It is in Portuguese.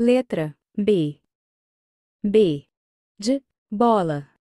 Letra B. B. De bola.